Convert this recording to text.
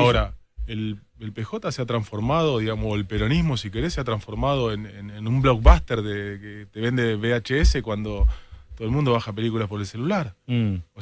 Ahora, el, PJ se ha transformado, digamos, el peronismo, si querés, se ha transformado en, un blockbuster de, que te vende VHS cuando todo el mundo baja películas por el celular. Mm. O